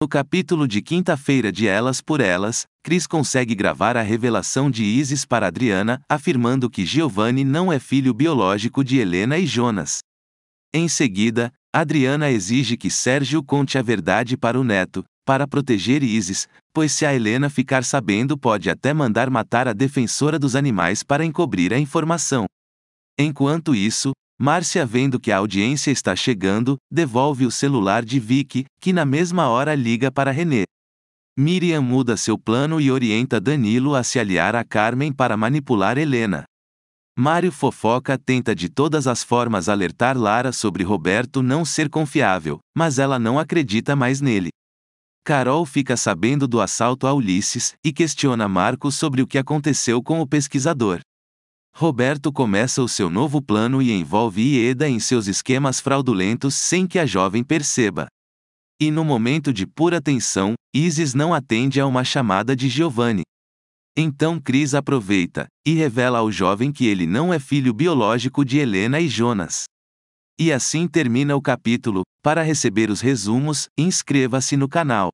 No capítulo de quinta-feira de Elas por Elas, Cris consegue gravar a revelação de Isis para Adriana, afirmando que Giovanni não é filho biológico de Helena e Jonas. Em seguida, Adriana exige que Sérgio conte a verdade para o neto, para proteger Isis, pois se a Helena ficar sabendo pode até mandar matar a defensora dos animais para encobrir a informação. Enquanto isso, Márcia, vendo que a audiência está chegando, devolve o celular de Vicky, que na mesma hora liga para René. Miriam muda seu plano e orienta Danilo a se aliar a Carmen para manipular Helena. Mário Fofoca tenta de todas as formas alertar Lara sobre Roberto não ser confiável, mas ela não acredita mais nele. Carol fica sabendo do assalto a Ulisses e questiona Marcos sobre o que aconteceu com o pesquisador. Roberto começa o seu novo plano e envolve Ieda em seus esquemas fraudulentos sem que a jovem perceba. E no momento de pura tensão, Isis não atende a uma chamada de Giovanni. Então Cris aproveita e revela ao jovem que ele não é filho biológico de Helena e Jonas. E assim termina o capítulo. Para receber os resumos, inscreva-se no canal.